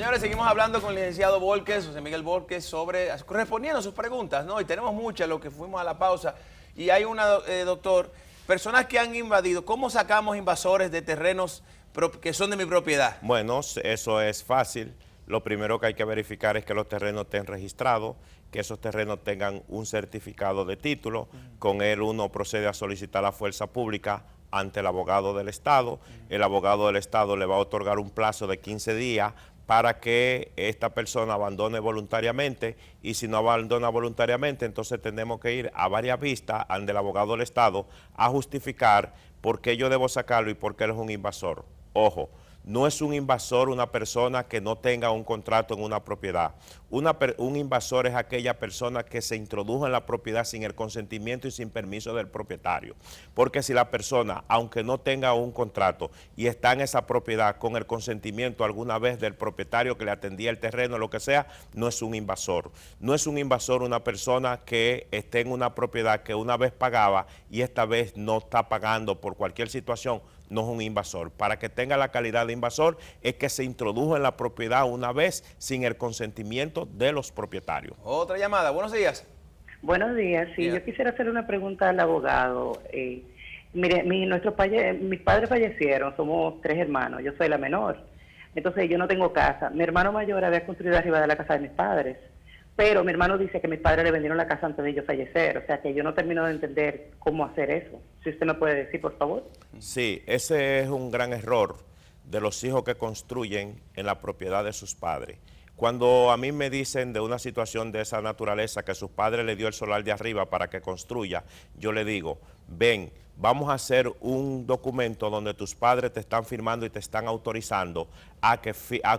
Señores, seguimos hablando con el licenciado Volques, José Miguel Volques, sobre, respondiendo a sus preguntas, ¿no? Y tenemos muchas, lo que fuimos a la pausa. Y hay una, eh, doctor, personas que han invadido, ¿cómo sacamos invasores de terrenos que son de mi propiedad? Bueno, eso es fácil. Lo primero que hay que verificar es que los terrenos estén registrados, que esos terrenos tengan un certificado de título. Con él uno procede a solicitar a la fuerza pública ante el abogado del Estado. El abogado del Estado le va a otorgar un plazo de 15 días para que esta persona abandone voluntariamente y si no abandona voluntariamente, entonces tenemos que ir a varias vistas ante el abogado del Estado a justificar por qué yo debo sacarlo y por qué él es un invasor. Ojo, no es un invasor una persona que no tenga un contrato en una propiedad. un invasor es aquella persona que se introdujo en la propiedad sin el consentimiento y sin permiso del propietario. Porque si la persona, aunque no tenga un contrato y está en esa propiedad con el consentimiento alguna vez del propietario que le atendía el terreno, lo que sea, no es un invasor. No es un invasor una persona que esté en una propiedad que una vez pagaba y esta vez no está pagando por cualquier situación no es un invasor. Para que tenga la calidad de invasor es que se introdujo en la propiedad una vez sin el consentimiento de los propietarios. Otra llamada, buenos días. Buenos días, sí, yo quisiera hacer una pregunta al abogado. Eh, mire, mi, mis padres fallecieron, somos tres hermanos, yo soy la menor, entonces yo no tengo casa. Mi hermano mayor había construido arriba de la casa de mis padres pero mi hermano dice que mis padres le vendieron la casa antes de yo fallecer, o sea que yo no termino de entender cómo hacer eso. Si usted me puede decir, por favor. Sí, ese es un gran error de los hijos que construyen en la propiedad de sus padres. Cuando a mí me dicen de una situación de esa naturaleza que sus padres le dio el solar de arriba para que construya, yo le digo, ven, vamos a hacer un documento donde tus padres te están firmando y te están autorizando a que,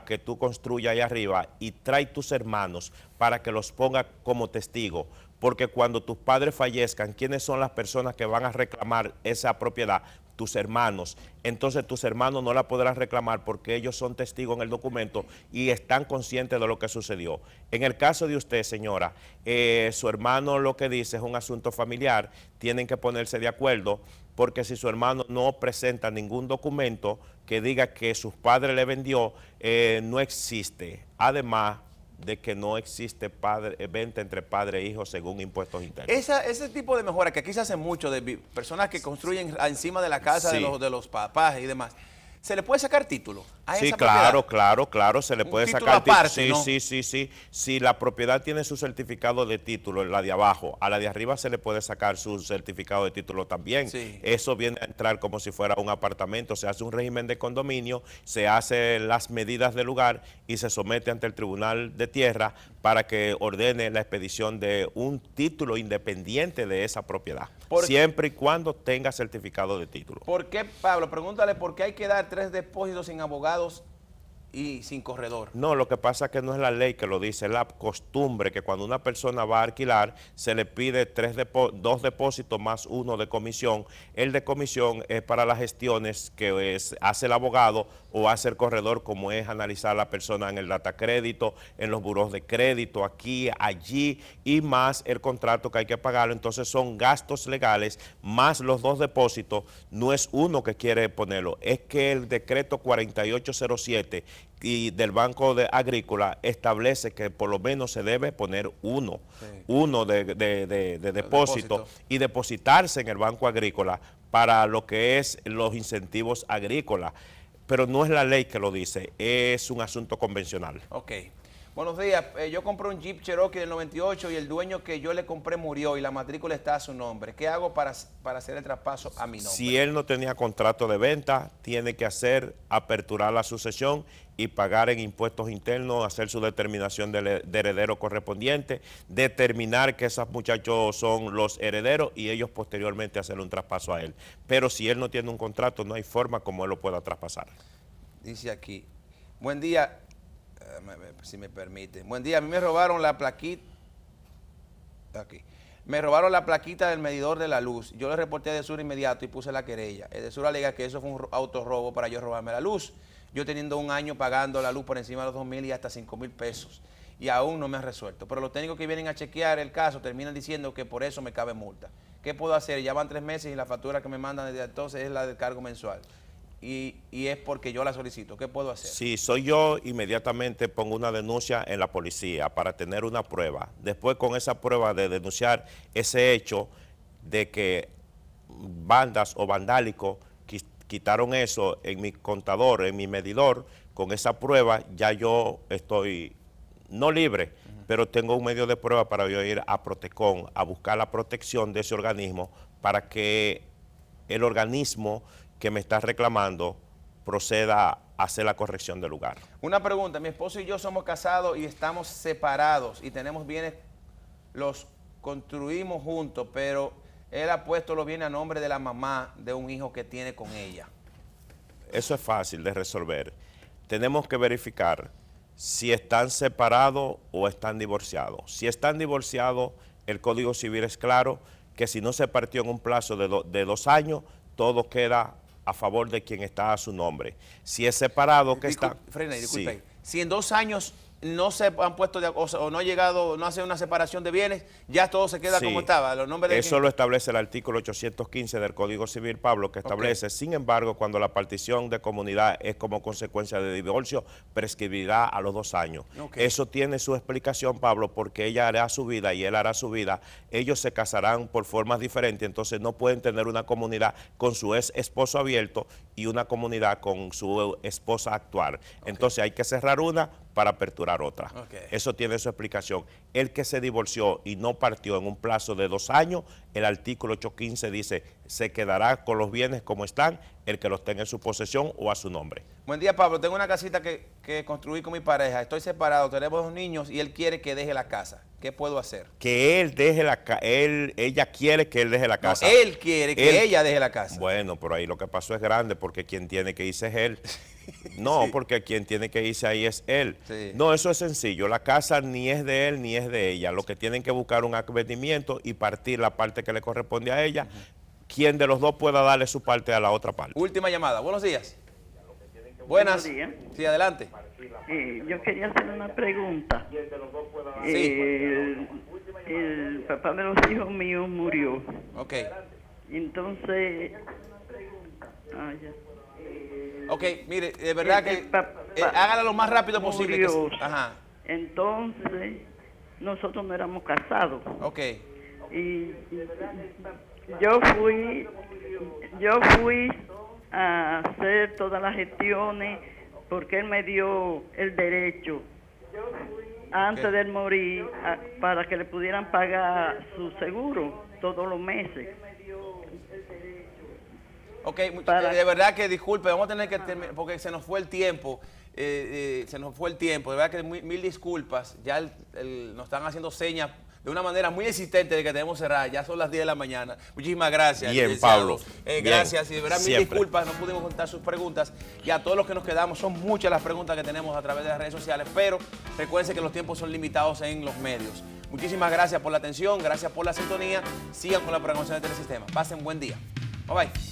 que tú construyas ahí arriba y trae tus hermanos para que los ponga como testigo. Porque cuando tus padres fallezcan, ¿quiénes son las personas que van a reclamar esa propiedad? tus hermanos. Entonces tus hermanos no la podrán reclamar porque ellos son testigos en el documento y están conscientes de lo que sucedió. En el caso de usted, señora, eh, su hermano lo que dice es un asunto familiar, tienen que ponerse de acuerdo porque si su hermano no presenta ningún documento que diga que sus padres le vendió, eh, no existe. Además, de que no existe padre, eh, venta entre padre e hijo según impuestos internos. Esa, ese tipo de mejora que aquí se hace mucho de personas que construyen encima de la casa de, los, de los papás y demás. ¿Se le puede sacar título sí, claro, claro, claro, se le puede sacar título. Sí, sí, sí, sí. Si la propiedad tiene su certificado de título, la de abajo, a la de arriba se le puede sacar su certificado de título también. Eso viene a entrar como si fuera un apartamento. Se hace un régimen de condominio, se hacen las medidas del lugar y se somete ante el Tribunal de Tierra para que ordene la expedición de un título independiente de esa propiedad. Siempre y cuando tenga certificado de título. ¿Por qué, Pablo? Pregúntale por qué hay que dar tres depósitos sin abogados y sin corredor. No, lo que pasa es que no es la ley que lo dice, es la costumbre que cuando una persona va a alquilar se le pide tres dos depósitos más uno de comisión. El de comisión es para las gestiones que hace el abogado o hace el corredor, como es analizar a la persona en el data crédito, en los buros de crédito, aquí, allí, y más el contrato que hay que pagarlo. Entonces son gastos legales más los dos depósitos. No es uno que quiere ponerlo, es que el decreto 4807 y del Banco de Agrícola establece que por lo menos se debe poner uno, uno de, de, depósito, y depositarse en el Banco Agrícola para lo que es los incentivos agrícolas. Pero no es la ley que lo dice, es un asunto convencional. Ok. Buenos días, eh, yo compré un Jeep Cherokee del 98 y el dueño que yo le compré murió y la matrícula está a su nombre. ¿Qué hago para, para hacer el traspaso a mi nombre? Si él no tenía contrato de venta, tiene que hacer aperturar la sucesión pagar en impuestos internos, hacer su determinación de, heredero correspondiente, determinar que esos muchachos son los herederos y ellos posteriormente hacer un traspaso a él. Pero si él no tiene un contrato, no hay forma como él lo pueda traspasar. Dice aquí, buen día, si me permite, buen día, a mí me robaron la plaquita, aquí, me robaron la plaquita del medidor de la luz, yo le reporté a Sur inmediato y puse la querella. Sur alega que eso fue un autorrobo para yo robarme la luz yo teniendo un año pagando la luz por encima de los 2 mil y hasta 5 mil pesos y aún no me han resuelto. Pero los técnicos que vienen a chequear el caso terminan diciendo que por eso me cabe multa. ¿Qué puedo hacer? Ya van tres meses y la factura que me mandan desde entonces es la del cargo mensual. Y, y, es porque yo la solicito. ¿Qué puedo hacer? Si soy yo, inmediatamente pongo una denuncia en la policía para tener una prueba. Después con esa prueba de denunciar ese hecho de que bandas o vandálicos quitaron eso en mi contador, en mi medidor, con esa prueba ya yo estoy no libre, pero tengo un medio de prueba para yo ir a Protecon a buscar la protección de ese organismo para que el organismo que me está reclamando proceda a hacer la corrección del lugar. Una pregunta, mi esposo y yo somos casados y estamos separados y tenemos bienes, los construimos juntos, pero él ha puesto lo bienes a nombre de la mamá de un hijo que tiene con ella. Eso es fácil de resolver. Tenemos que verificar si están separados o están divorciados. Si están divorciados, el Código Civil es claro que si no se partió en un plazo de, dos años, todo queda a favor de quien está a su nombre. Si es separado, que está... Frena, disculpe. Si en dos años no se han puesto de, o, o, no ha llegado, no hace una separación de bienes, ya todo se queda como estaba. Los nombres eso lo establece el artículo 815 del Código Civil, Pablo, que establece, sin embargo, cuando la partición de comunidad es como consecuencia de divorcio, prescribirá a los dos años. Eso tiene su explicación, Pablo, porque ella hará su vida y él hará su vida. Ellos se casarán por formas diferentes, entonces no pueden tener una comunidad con su ex esposo abierto y una comunidad con su esposa actual. Entonces hay que cerrar una para aperturar otra. Eso tiene su explicación. El que se divorció y no partió en un plazo de dos años, el artículo 815 dice, se quedará con los bienes como están el que los tenga en su posesión o a su nombre. Buen día, Pablo. Tengo una casita que, que construí con mi pareja. Estoy separado, tenemos dos niños y él quiere que deje la casa. ¿Qué puedo hacer? Que él deje la casa. Él, ella quiere que él deje la casa. él quiere que ella deje la casa. Bueno, pero ahí lo que pasó es grande porque quien tiene que irse es él. No, porque quien tiene que irse ahí es él. No, eso es sencillo. La casa ni es de él ni es de ella. Lo que tienen que buscar un advertimiento y partir la parte que le corresponde a ella. Quien de los dos pueda darle su parte a la otra parte. Última llamada. Buenos días. Buenas. Sí, adelante. Eh, yo quería hacer una pregunta. Sí. Eh, el, papá de los hijos míos murió. Ok. Entonces... Ah, ok, mire, de verdad que eh, hágala lo más rápido posible. ajá. Entonces, nosotros no éramos casados. Ok. y yo fui, yo fui a hacer todas las gestiones porque él me dio el derecho antes de morir para que le pudieran pagar su seguro todos los meses. Ok, eh, de verdad que disculpe, vamos a tener que terminar porque se nos fue el tiempo. Eh, eh, se nos fue el tiempo, de verdad que mil, disculpas, ya nos están haciendo señas de una manera muy existente de que tenemos cerrada. Ya son las 10 de la mañana. Muchísimas gracias. Bien, Pablo. Eh, gracias. Y de verdad, mil disculpas, no pudimos contar sus preguntas. Y a todos los que nos quedamos, son muchas las preguntas que tenemos a través de las redes sociales, pero recuerden que los tiempos son limitados en los medios. Muchísimas gracias por la atención, gracias por la sintonía. Sigan con la programación de Telesistema. Pasen buen día. Bye bye.